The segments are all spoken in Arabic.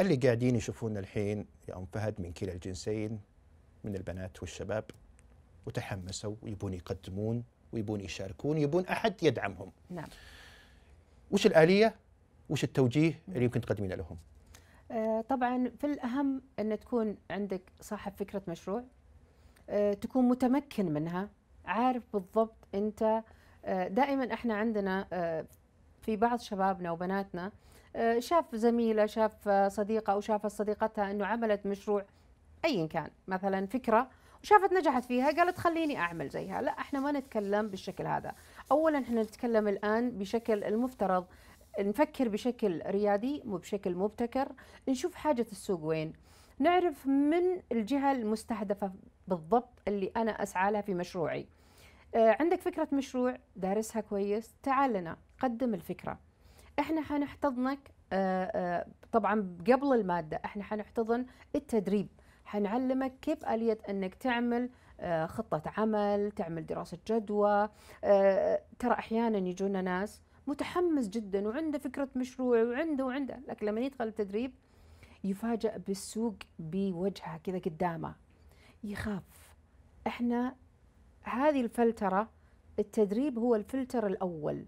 اللي قاعدين يشوفونا الحين يا أم فهد من كلا الجنسين من البنات والشباب وتحمسوا ويبون يقدمون ويبون يشاركون يبون أحد يدعمهم نعم وش الآلية وش التوجيه اللي يمكن تقدمينه لهم آه طبعا في الأهم أن تكون عندك صاحب فكرة مشروع آه تكون متمكن منها عارف بالضبط أنت آه، دائما احنا عندنا آه، في بعض شبابنا وبناتنا آه، شاف زميله شاف صديقه او شافت صديقتها انه عملت مشروع ايا كان مثلا فكره وشافت نجحت فيها قالت خليني اعمل زيها لا احنا ما نتكلم بالشكل هذا اولا احنا نتكلم الان بشكل المفترض نفكر بشكل ريادي مو بشكل مبتكر نشوف حاجه السوق وين نعرف من الجهه المستهدفه بالضبط اللي انا اسعى لها في مشروعي آه، عندك فكرة مشروع دارسها كويس تعال لنا قدم الفكرة احنا حنحتضنك آه، آه، طبعا قبل المادة احنا حنحتضن التدريب حنعلمك كيف آلية انك تعمل خطة عمل تعمل دراسة جدوى ترى احيانا يجونا ناس متحمس جدا وعنده فكرة مشروع وعنده وعنده لكن لما يدخل التدريب يفاجأ بالسوق بوجهه كذا قدامه يخاف احنا هذه الفلترة التدريب هو الفلتر الأول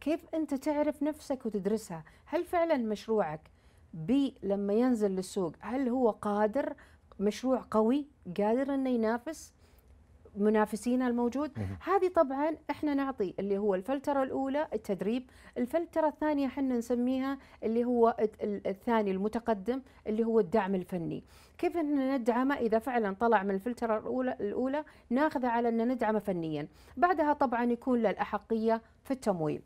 كيف أنت تعرف نفسك وتدرسها هل فعلا مشروعك بي لما ينزل للسوق هل هو قادر مشروع قوي قادر أنه ينافس منافسينا الموجود هذه طبعا احنا نعطي اللي هو الفلتره الاولى التدريب الفلتره الثانيه احنا نسميها اللي هو الثاني المتقدم اللي هو الدعم الفني كيف ان ندعمه اذا فعلا طلع من الفلتره الاولى الاولى ناخذه على ان ندعمه فنيا بعدها طبعا يكون له الاحقيه في التمويل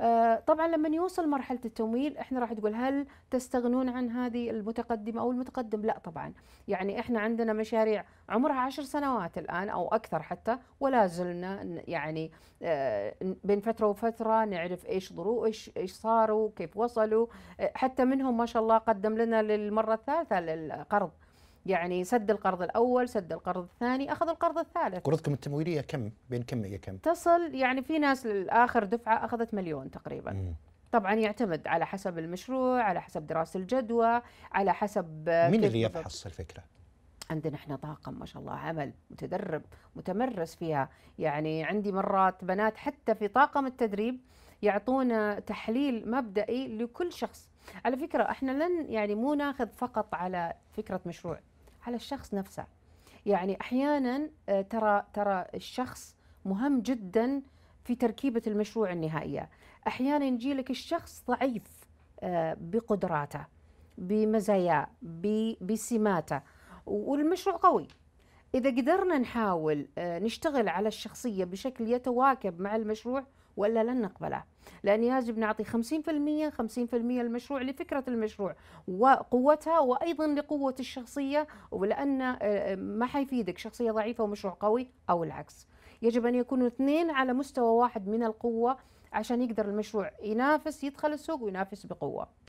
آه، طبعا لما يوصل مرحله التمويل احنا راح تقول هل تستغنون عن هذه المتقدمه او المتقدم لا طبعا يعني احنا عندنا مشاريع عمرها عشر سنوات الان او اكثر حتى ولا زلنا يعني آه، بين فتره وفتره نعرف ايش ظروف ايش ايش صاروا كيف وصلوا آه، حتى منهم ما شاء الله قدم لنا للمره الثالثه القرض يعني سد القرض الاول سد القرض الثاني اخذ القرض الثالث قروضكم التمويليه كم بين كم الى كم تصل يعني في ناس اخر دفعه اخذت مليون تقريبا مم. طبعا يعتمد على حسب المشروع على حسب دراسه الجدوى على حسب مين اللي يفحص الفكره عندنا احنا طاقم ما شاء الله عمل متدرب متمرس فيها يعني عندي مرات بنات حتى في طاقم التدريب يعطونا تحليل مبدئي لكل شخص على فكرة احنا لن يعني مو ناخذ فقط على فكرة مشروع على الشخص نفسه يعني أحيانا آه، ترى ترى الشخص مهم جدا في تركيبة المشروع النهائية أحيانا يجي لك الشخص ضعيف آه، بقدراته بمزاياه بسماته والمشروع قوي إذا قدرنا نحاول آه، نشتغل على الشخصية بشكل يتواكب مع المشروع ولا لن نقبله لأن يجب نعطي 50% 50% المشروع لفكرة المشروع وقوتها وأيضا لقوة الشخصية ولأن آه، ما حيفيدك شخصية ضعيفة ومشروع قوي أو العكس يجب أن يكونوا اثنين على مستوى واحد من القوة عشان يقدر المشروع ينافس يدخل السوق وينافس بقوة